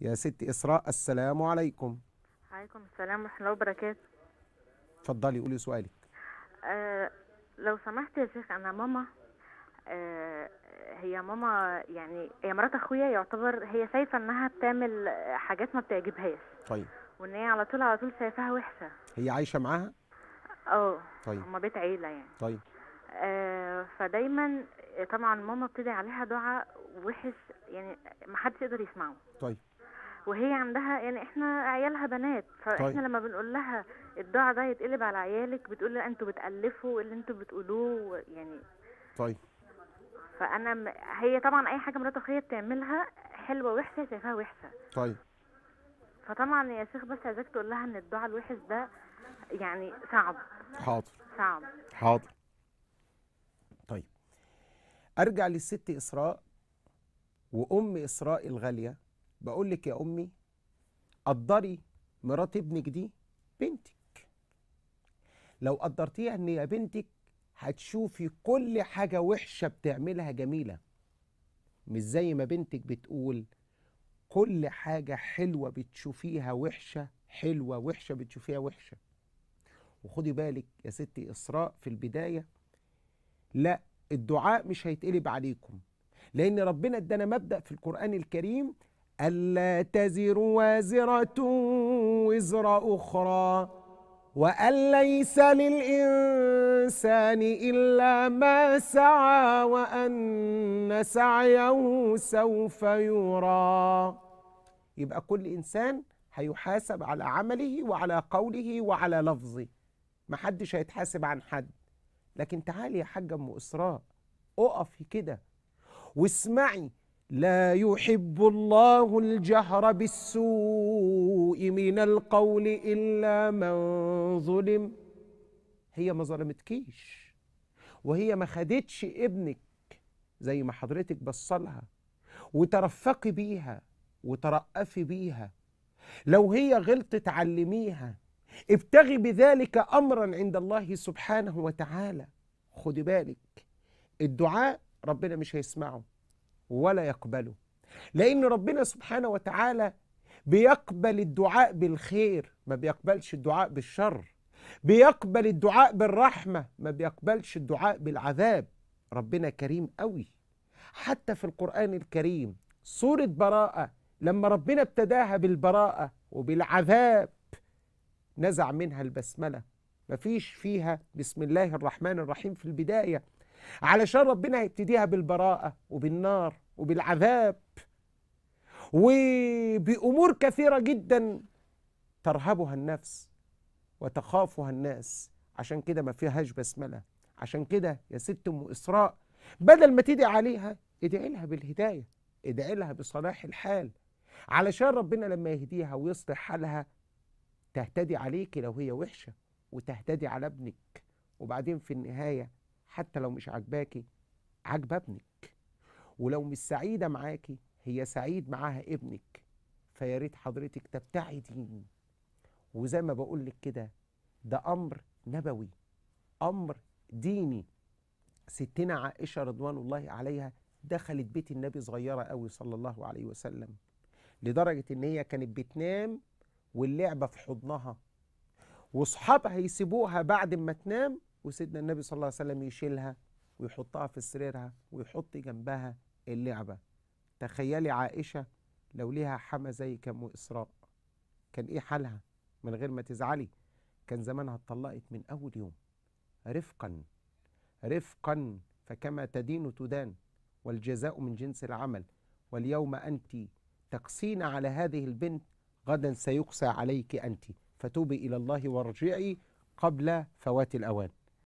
يا ست إسراء السلام عليكم عليكم السلام ورحمة الله وبركاته اتفضلي قولي سؤالك أه لو سمحت يا شيخ أنا ماما أه هي ماما يعني هي مرات أخويا يعتبر هي شايفة إنها بتعمل حاجات ما بتعجبهاش طيب وإن هي على طول على طول شايفاها وحشة هي عايشة معاها؟ اه طيب هما بيت عيلة يعني طيب آه فدايما طبعا ماما بتدعي عليها دعاء وحش يعني ما حدش يقدر يسمعه طيب وهي عندها يعني احنا عيالها بنات فاحنا طيب. لما بنقول لها الضاع ده يتقلب على عيالك بتقول لنا انتوا بتالفوا اللي انتوا بتقولوه يعني طيب فانا م... هي طبعا اي حاجه مرات اخويا بتعملها حلوه وحشه شايفاها وحشه طيب فطبعا يا شيخ بس عايزاك تقول لها ان الضاع الوحش ده يعني صعب حاضر صعب حاضر طيب ارجع للست اسراء وام اسراء الغاليه بقول لك يا امي قدري مرات ابنك دي بنتك لو قدرتيها ان هي بنتك هتشوفي كل حاجة وحشة بتعملها جميلة مش زي ما بنتك بتقول كل حاجة حلوة بتشوفيها وحشة حلوة وحشة بتشوفيها وحشة وخدي بالك يا ستي إسراء في البداية لا الدعاء مش هيتقلب عليكم لأن ربنا ادانا مبدأ في القرآن الكريم ألا تزر وازرة وزر أخرى وأن ليس للإنسان إلا ما سعى وأن سعيه سوف يرى يبقى كل إنسان هيحاسب على عمله وعلى قوله وعلى لفظه محدش هيتحاسب عن حد لكن تعالي يا حاجة أم إسراء أقفي كده واسمعي لا يحب الله الجهر بالسوء من القول إلا من ظلم هي ما ظلمتكيش وهي ما خدتش ابنك زي ما حضرتك بصلها وترفقي بيها وترأفي بيها لو هي غلطت علميها ابتغي بذلك أمرا عند الله سبحانه وتعالى خدي بالك الدعاء ربنا مش هيسمعه ولا يقبله لأن ربنا سبحانه وتعالى بيقبل الدعاء بالخير ما بيقبلش الدعاء بالشر بيقبل الدعاء بالرحمة ما بيقبلش الدعاء بالعذاب ربنا كريم قوي حتى في القرآن الكريم سورة براءة لما ربنا ابتداها بالبراءة وبالعذاب نزع منها البسملة مفيش فيها بسم الله الرحمن الرحيم في البداية علشان ربنا هيبتديها بالبراءة وبالنار وبالعذاب وبأمور كثيرة جدا ترهبها النفس وتخافها الناس عشان كده ما فيهاش بسملة عشان كده يا ست أم إسراء بدل ما تدعي عليها ادعي لها بالهداية ادعي لها بصلاح الحال علشان ربنا لما يهديها ويصلح حالها تهتدي عليك لو هي وحشة وتهتدي على ابنك وبعدين في النهاية حتى لو مش عاجباكي عاجبه ابنك ولو مش سعيده معاكي هي سعيد معاها ابنك فيا ريت حضرتك تبتعدي وزي ما بقول لك كده ده امر نبوي امر ديني ستنا عائشه رضوان الله عليها دخلت بيت النبي صغيره قوي صلى الله عليه وسلم لدرجه ان هي كانت بتنام واللعبه في حضنها واصحابها يسيبوها بعد ما تنام وسيدنا النبي صلى الله عليه وسلم يشيلها ويحطها في سريرها ويحط جنبها اللعبة تخيلي عائشة لو ليها حما زي كم وإسراء كان إيه حالها من غير ما تزعلي كان زمانها اتطلقت من أول يوم رفقا رفقا فكما تدين تدان والجزاء من جنس العمل واليوم أنت تقسين على هذه البنت غدا سيقسى عليك أنت فتوبي إلى الله وارجعي قبل فوات الأوان